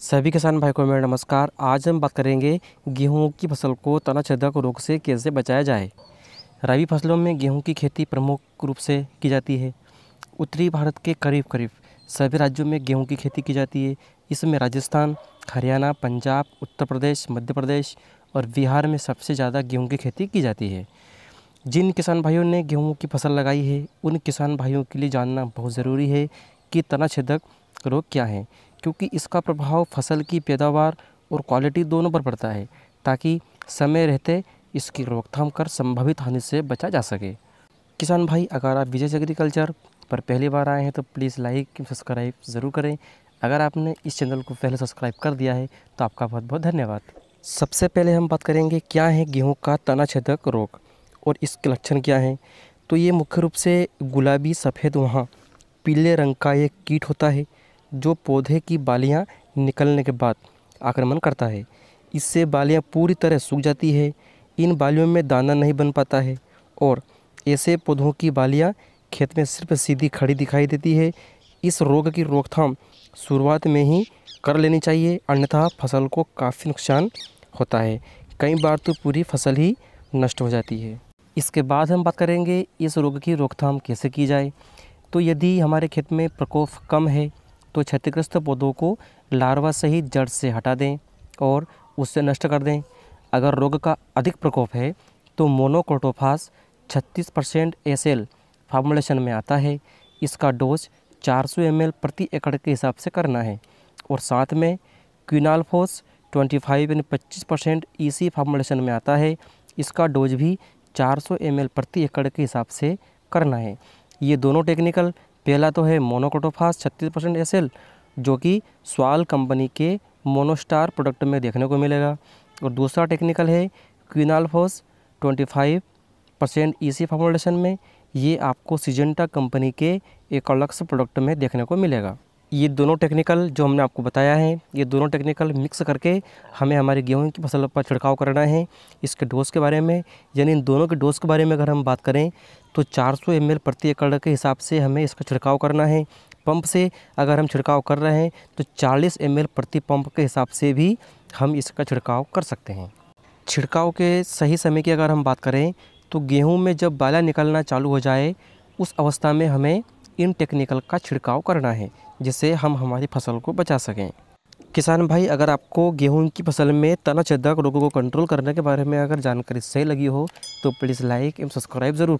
सभी किसान भाई को मेरा नमस्कार आज हम बात करेंगे गेहूं की फसल को तना छेदक रोग से कैसे बचाया जाए रबी फसलों में गेहूं की खेती प्रमुख रूप से की जाती है उत्तरी भारत के करीब करीब सभी राज्यों में गेहूं की खेती की जाती है इसमें राजस्थान हरियाणा पंजाब उत्तर प्रदेश मध्य प्रदेश और बिहार में सबसे ज़्यादा गेहूँ की खेती की जाती है जिन किसान भाइयों ने गेहूँ की फसल लगाई है उन किसान भाइयों के लिए जानना बहुत ज़रूरी है कि तना छेदक रोग क्या है क्योंकि इसका प्रभाव फसल की पैदावार और क्वालिटी दोनों पर पड़ता है ताकि समय रहते इसकी रोकथाम कर संभावित हानि से बचा जा सके किसान भाई अगर आप विजय एग्रीकल्चर पर पहली बार आए हैं तो प्लीज़ लाइक सब्सक्राइब ज़रूर करें अगर आपने इस चैनल को पहले सब्सक्राइब कर दिया है तो आपका बहुत बहुत धन्यवाद सबसे पहले हम बात करेंगे क्या है गेहूँ का तना छेदक रोग और इसके लक्षण क्या हैं तो ये मुख्य रूप से गुलाबी सफ़ेद वहाँ पीले रंग का एक कीट होता है जो पौधे की बालियाँ निकलने के बाद आक्रमण करता है इससे बालियाँ पूरी तरह सूख जाती है इन बालियों में दाना नहीं बन पाता है और ऐसे पौधों की बालियाँ खेत में सिर्फ सीधी खड़ी दिखाई देती है इस रोग की रोकथाम शुरुआत में ही कर लेनी चाहिए अन्यथा फसल को काफ़ी नुकसान होता है कई बार तो पूरी फसल ही नष्ट हो जाती है इसके बाद हम बात करेंगे इस रोग की रोकथाम कैसे की जाए तो यदि हमारे खेत में प्रकोप कम है तो क्षतिग्रस्त पौधों को लार्वा सहित जड़ से हटा दें और उससे नष्ट कर दें अगर रोग का अधिक प्रकोप है तो मोनोक्रोटोफास 36 परसेंट एस फार्मुलेशन में आता है इसका डोज 400 सौ प्रति एकड़ के हिसाब से करना है और साथ में क्विनालफोस 25 फाइव यानी पच्चीस परसेंट ई फार्मुलेशन में आता है इसका डोज भी 400 सौ प्रति एकड़ के हिसाब से करना है ये दोनों टेक्निकल पहला तो है मोनोकोटोफास छत्तीस परसेंट एस जो कि स्वाल कंपनी के मोनोस्टार प्रोडक्ट में देखने को मिलेगा और दूसरा टेक्निकल है क्विनालफोस 25 परसेंट ई सी फॉर्मोलेशन में ये आपको सीजेंटा कंपनी के एक अलग से प्रोडक्ट में देखने को मिलेगा ये दोनों टेक्निकल जो हमने आपको बताया है ये दोनों टेक्निकल मिक्स करके हमें हमारे गेहूं की फसल पर छिड़काव करना है इसके डोज के बारे में यानी इन दोनों के डोज के बारे में अगर हम बात करें तो 400 सौ प्रति एकड़ के हिसाब से हमें इसका छिड़काव करना है पंप से अगर हम छिड़काव कर रहे हैं तो चालीस एम प्रति पंप के हिसाब से भी हम इसका छिड़काव कर सकते हैं छिड़काव के सही समय की अगर हम बात करें तो गेहूँ में जब बाला निकलना चालू हो जाए उस अवस्था में हमें इन टेक्निकल का छिड़काव करना है जिससे हम हमारी फसल को बचा सकें किसान भाई अगर आपको गेहूं की फसल में तना छेदक रोगों को कंट्रोल करने के बारे में अगर जानकारी सही लगी हो तो प्लीज़ लाइक एवं सब्सक्राइब ज़रूर